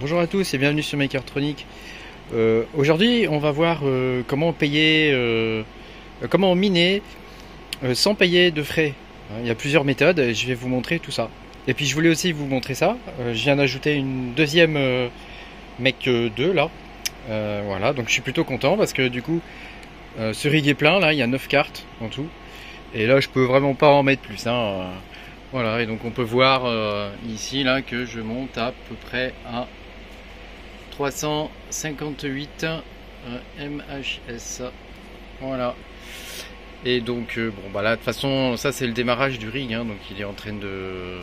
Bonjour à tous et bienvenue sur Makertronic. Euh, aujourd'hui, on va voir euh, comment payer, euh, comment miner sans payer de frais. Hein, il y a plusieurs méthodes et je vais vous montrer tout ça. Et puis je voulais aussi vous montrer ça. je viens d'ajouter une deuxième Mec 2 là. voilà, donc je suis plutôt content parce que du coup, ce rig est plein là, il y a 9 cartes en tout. Et là, je peux vraiment pas en mettre plus. Hein. Voilà, et donc on peut voir ici là que je monte à peu près à 358 euh, MHS. Voilà. Et donc, euh, bon, bah là, de toute façon, ça c'est le démarrage du rig. Hein, donc, il est en train de.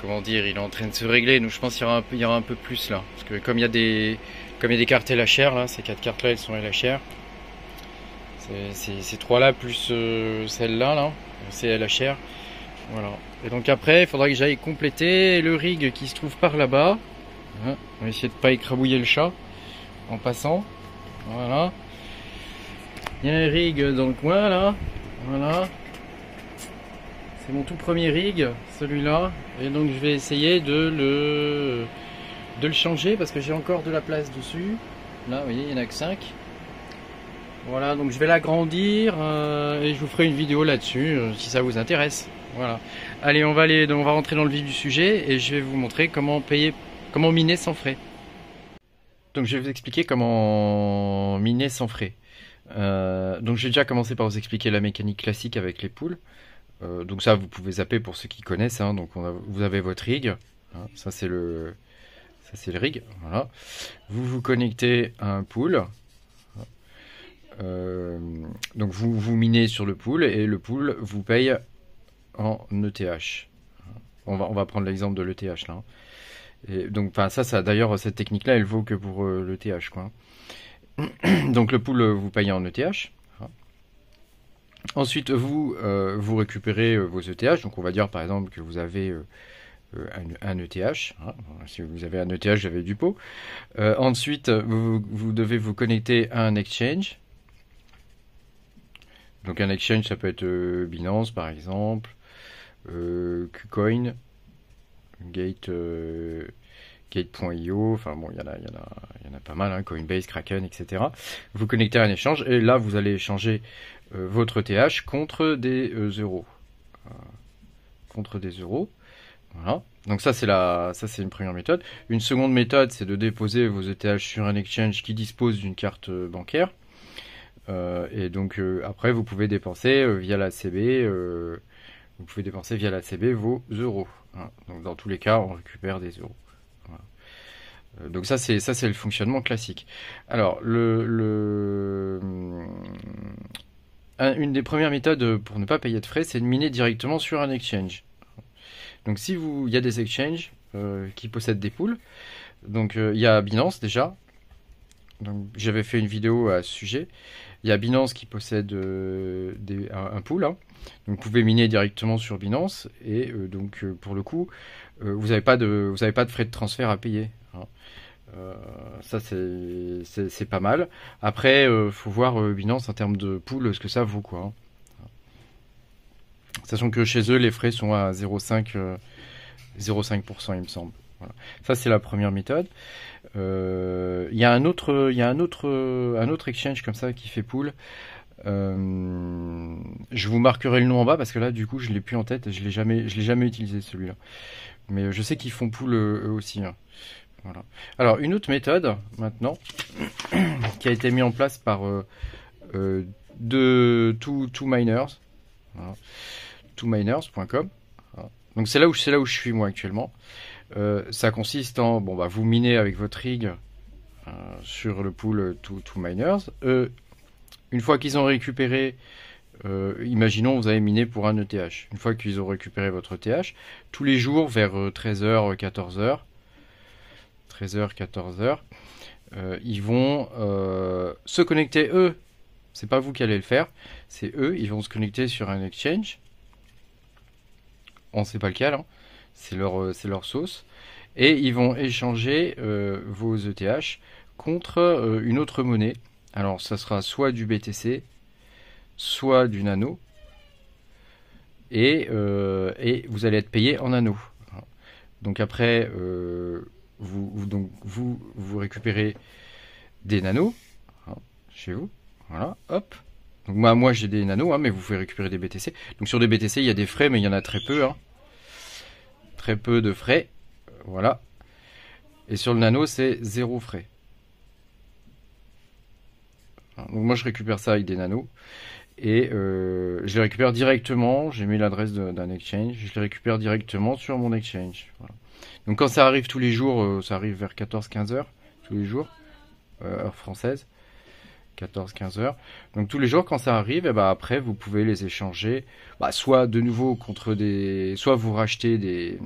Comment dire Il est en train de se régler. Donc, je pense qu'il y, aura un peu, un peu plus là. Parce que, comme il y a des, comme il y a des cartes LHR, là, ces quatre cartes là, elles sont LHR. Ces, trois là, plus euh, celle-là, là, là c'est LHR. Voilà. Et donc, après, il faudra que j'aille compléter le rig qui se trouve par là-bas on va essayer de pas écrabouiller le chat en passant. Voilà. Il y a un rig dans le coin là. Voilà. C'est mon tout premier rig, celui-là. Et donc je vais essayer de le, de le changer parce que j'ai encore de la place dessus. Là, vous voyez, il n'y en a que 5. Voilà, donc je vais l'agrandir euh, et je vous ferai une vidéo là-dessus euh, si ça vous intéresse. Voilà. Allez, on va aller, on va rentrer dans le vif du sujet et je vais vous montrer comment payer Comment miner sans frais Donc je vais vous expliquer comment miner sans frais. Euh, donc j'ai déjà commencé par vous expliquer la mécanique classique avec les poules. Euh, donc ça vous pouvez zapper pour ceux qui connaissent. Hein. Donc vous avez votre rig. Hein. Ça c'est le rig. Voilà. Vous vous connectez à un pool. Euh, donc vous vous minez sur le pool et le pool vous paye en ETH. On va, on va prendre l'exemple de l'ETH là. Hein donc, ça, d'ailleurs, cette technique-là, elle vaut que pour euh, le TH. Donc, le pool, euh, vous payez en ETH. Ensuite, vous, euh, vous récupérez vos ETH. Donc, on va dire par exemple que vous avez un, ETH. Hein. Si vous avez un ETH, j'avais du pot. ensuite, vous, vous, devez vous connecter à un exchange. Donc, un exchange, ça peut être Binance par exemple, KuCoin Gate, euh, Gate.io, enfin bon, il y, en a, y, en pas mal, hein, Coinbase, Kraken, etc. Vous connectez à un échange et là, vous allez échanger euh, votre TH contre des euh, euros. contre des euros. Voilà. Donc ça c'est la, ça c'est une première méthode. Une seconde méthode, c'est de déposer vos ETH sur un exchange qui dispose d'une carte bancaire. et donc après, vous pouvez dépenser via la CB, vous pouvez dépenser via la CB vos euros. Hein. Donc dans tous les cas, on récupère des euros. Euh, donc ça c'est ça c'est le fonctionnement classique. Alors le, hmm, une des premières méthodes pour ne pas payer de frais, c'est de miner directement sur un exchange. Donc si vous, il y a des exchanges euh, qui possèdent des pools. Donc euh, il y a Binance déjà. j'avais fait une vidéo à ce sujet. Il y a Binance qui possède euh, des, un, pool. Hein. Donc vous pouvez miner directement sur Binance. Et euh, donc euh, pour le coup, vous n'avez pas, de, pas de frais de transfert à payer. Hein. ça c'est pas mal. Après, il faut voir Binance en termes de pool, ce que ça vaut. quoi. Hein. Sachant que chez eux, les frais sont à 0,5%, 0,5% il me semble. Ça, c'est la première méthode. Euh, il y a un autre, il y un autre, un autre exchange comme ça qui fait pool. Euh, je vous marquerai le nom en bas parce que là, du coup, je l'ai plus en tête. je l'ai jamais, je l'ai jamais utilisé celui-là. Mais euh, je sais qu'ils font pool eux aussi. Hein. Voilà. Alors, une autre méthode maintenant qui a été mise en place par euh, two, miners, miners.com. Donc c'est là où c'est là où je suis moi actuellement. Euh, ça consiste en, bon, bah, vous minez avec votre rig euh, sur le pool to, miners. Euh, une fois qu'ils ont récupéré, imaginons vous avez miné pour un ETH. Une fois qu'ils ont récupéré votre ETH, tous les jours vers 13h, 14h, 13h, 14h, ils vont se connecter eux. C'est pas vous qui allez le faire, c'est eux. Ils vont se connecter sur un exchange. On sait pas lequel. Hein euh, c'est leur, sauce, et ils vont échanger euh, vos ETH contre euh, une autre monnaie. Alors ça sera soit du BTC, soit du nano, et, vous allez être payé en Nano. Donc après, vous, donc vous, vous récupérez des nanos hein, chez vous. Voilà, hop. Donc moi, moi j'ai des nanos, hein, mais vous pouvez récupérer des BTC. Donc sur des BTC, il y a des frais, mais il y en a très peu. Hein peu de frais. Euh, voilà. Et sur le nano, c'est zéro frais. Hein, donc moi, je récupère ça avec des nanos. Et euh, je les récupère directement. J'ai mis l'adresse d'un exchange. Je les récupère directement sur mon exchange. Donc quand ça arrive tous les jours, euh, ça arrive vers 14-15 heures, tous les jours, heure française. 14-15 heures. Donc tous les jours quand ça arrive, et eh ben, après vous pouvez les échanger, bah, soit de nouveau contre des, soit vous rachetez des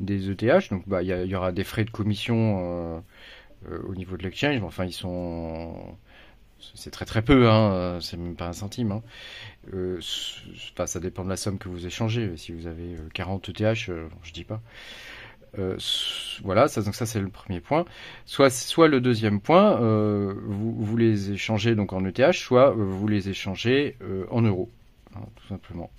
des ETH, donc bah il y, aura des frais de commission euh, euh, au niveau de l'exchange, enfin ils sont c'est très très peu, hein. c'est même pas un centime. Hein. Euh, ça dépend de la somme que vous échangez. Si vous avez 40 ETH, je dis pas. Euh, voilà, ça, donc ça c'est le premier point. Soit, soit le deuxième point, euh, vous, les échangez donc en ETH, soit euh, vous les échangez en euros, hein, tout simplement.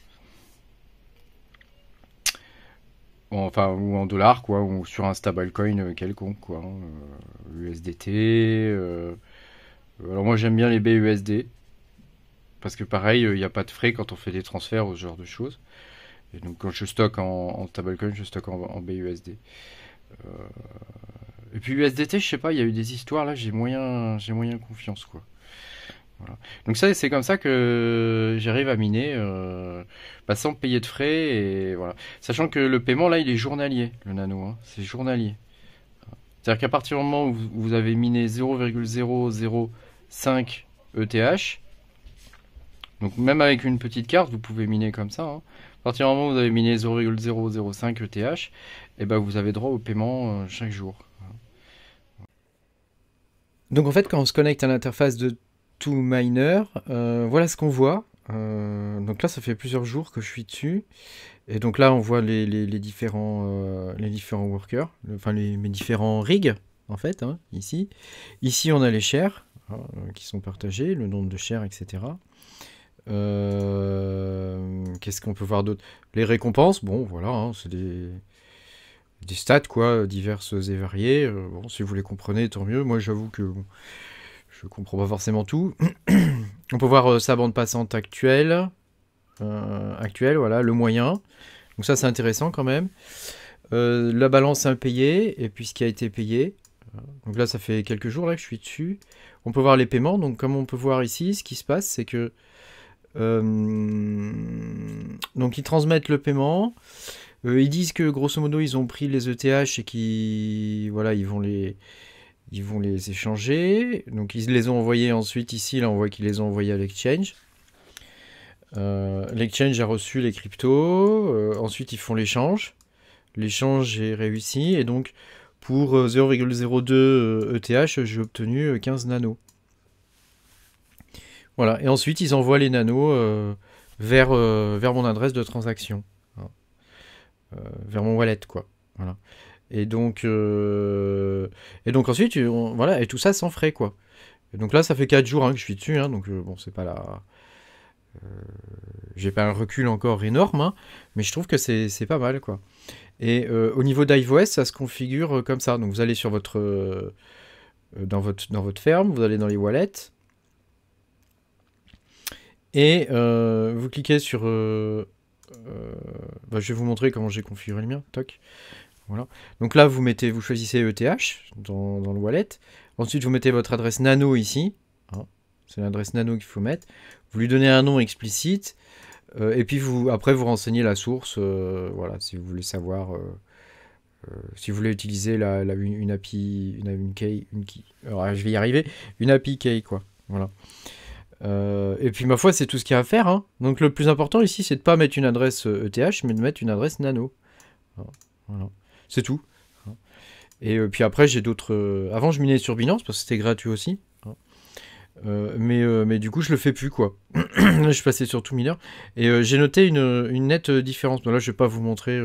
Enfin, ou en dollars, quoi, ou sur un stablecoin quelconque, USDT. Hein, alors moi j'aime bien les BUSD. Parce que pareil, il n'y a pas de frais quand on fait des transferts ou ce genre de choses. Et donc quand je stocke en, en stablecoin, je stocke en, BUSD. Euh, et puis USDT, je sais pas, il y a eu des histoires là, j'ai moyen, j'ai moyen confiance quoi. Voilà. Donc ça, c'est comme ça que j'arrive à miner, euh, bah, sans payer de frais et voilà. Sachant que le paiement là, il est journalier, le nano, hein. c'est journalier. C'est-à-dire qu'à partir du moment où vous avez miné 0,005 ETH, donc même avec une petite carte, vous pouvez miner comme ça. Hein. À partir du moment où vous avez miné 0,005 ETH, et ben vous avez droit au paiement euh, chaque jour. Donc en fait, quand on se connecte à l'interface de tout miner, euh, voilà ce qu'on voit. Euh, donc là, ça fait plusieurs jours que je suis dessus. Et donc là, on voit les, différents, les différents workers, enfin les, mes différents rigs, en fait, hein, ici. Ici, on a les shares, qui sont partagés, le nombre de shares, etc. Euh, qu'est-ce qu'on peut voir d'autre Les récompenses, bon, voilà, hein, c'est des, des stats, quoi, diverses et variées. Euh, bon, si vous les comprenez, tant mieux. Moi, j'avoue que je je comprends pas forcément tout. On peut voir euh, sa bande passante actuelle. actuelle, voilà, le moyen. Donc ça, c'est intéressant quand même. la balance impayée, et puis ce qui a été payé. Donc là, ça fait quelques jours là, que je suis dessus. On peut voir les paiements. Donc comme on peut voir ici, ce qui se passe, c'est que euh, donc ils transmettent le paiement. Euh, ils disent que grosso modo ils ont pris les ETH et qu'ils voilà ils vont les ils vont les échanger. Donc ils les ont envoyés ensuite ici. Là on voit qu'ils les ont envoyés à l'exchange. Euh, l'exchange a reçu les cryptos. ensuite ils font l'échange. L'échange est réussi et donc pour 0,02 ETH e j'ai obtenu 15 nanos. Voilà, et ensuite ils envoient les nanos euh, vers, euh, vers mon adresse de transaction, hein. euh, vers mon wallet, quoi. Voilà. Et donc, et donc ensuite, voilà, et tout ça sans frais, quoi. donc là, ça fait 4 jours hein, que je suis dessus, hein. donc bon, c'est pas la. J'ai pas un recul encore énorme, mais je trouve que c'est pas mal, quoi. Et au niveau d'iOS, ça se configure comme ça. Donc vous allez sur votre. dans, votre dans votre ferme, vous allez dans les wallets. Et euh, vous cliquez sur... Euh, euh, bah, je vais vous montrer comment j'ai configuré le mien. Toc. Voilà. Donc là, vous, mettez, vous choisissez ETH dans, dans le wallet. Ensuite, vous mettez votre adresse nano ici. Hein. C'est l'adresse nano qu'il faut mettre. Vous lui donnez un nom explicite. et puis vous, après, vous renseignez la source. voilà, si vous voulez savoir... si vous voulez utiliser la, une, API, une, une je vais y arriver, une API key, quoi. Voilà. Euh, et puis ma foi, c'est tout ce qu'il y a à faire. Hein. Donc le plus important ici, c'est de pas mettre une adresse ETH, e mais de mettre une adresse nano. Voilà. C'est tout. Et euh, puis après, j'ai d'autres. Euh, avant, je minais sur Binance parce que c'était gratuit aussi. mais, mais du coup, je le fais plus quoi. je suis passé sur tout mineur et j'ai noté une, une, nette différence. là, je vais pas vous montrer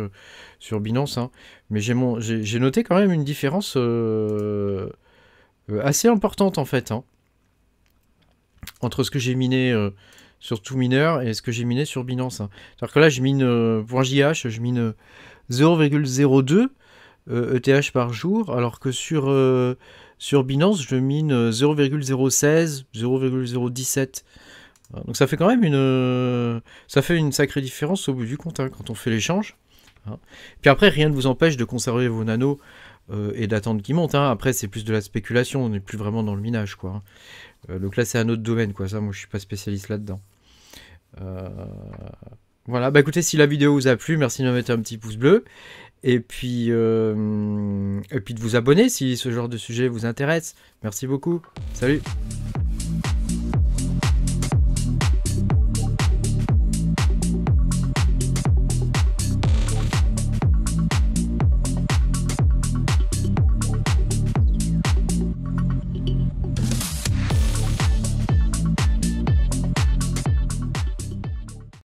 sur Binance, hein, mais j'ai noté quand même une différence assez importante en fait. Hein entre ce que j'ai miné euh, sur tout mineur et ce que j'ai miné sur Binance. Alors hein. cest que là, je mine euh, pour JH, je mine 0,02 euh, ETH e par jour, alors que sur, sur Binance, je mine 0,016, 0,017. Donc ça fait quand même une, ça fait une sacrée différence au bout du compte hein, quand on fait l'échange. Hein. Puis après, rien ne vous empêche de conserver vos nanos euh, et d'attendre qu'il monte. Hein. Après, c'est plus de la spéculation, on n'est plus vraiment dans le minage. Quoi. Hein. Euh, le donc là, c'est un autre domaine. Quoi. Ça, moi, je suis pas spécialiste là-dedans. Euh, voilà, bah écoutez, si la vidéo vous a plu, merci de me mettre un petit pouce bleu. Et puis, et puis de vous abonner si ce genre de sujet vous intéresse. Merci beaucoup. Salut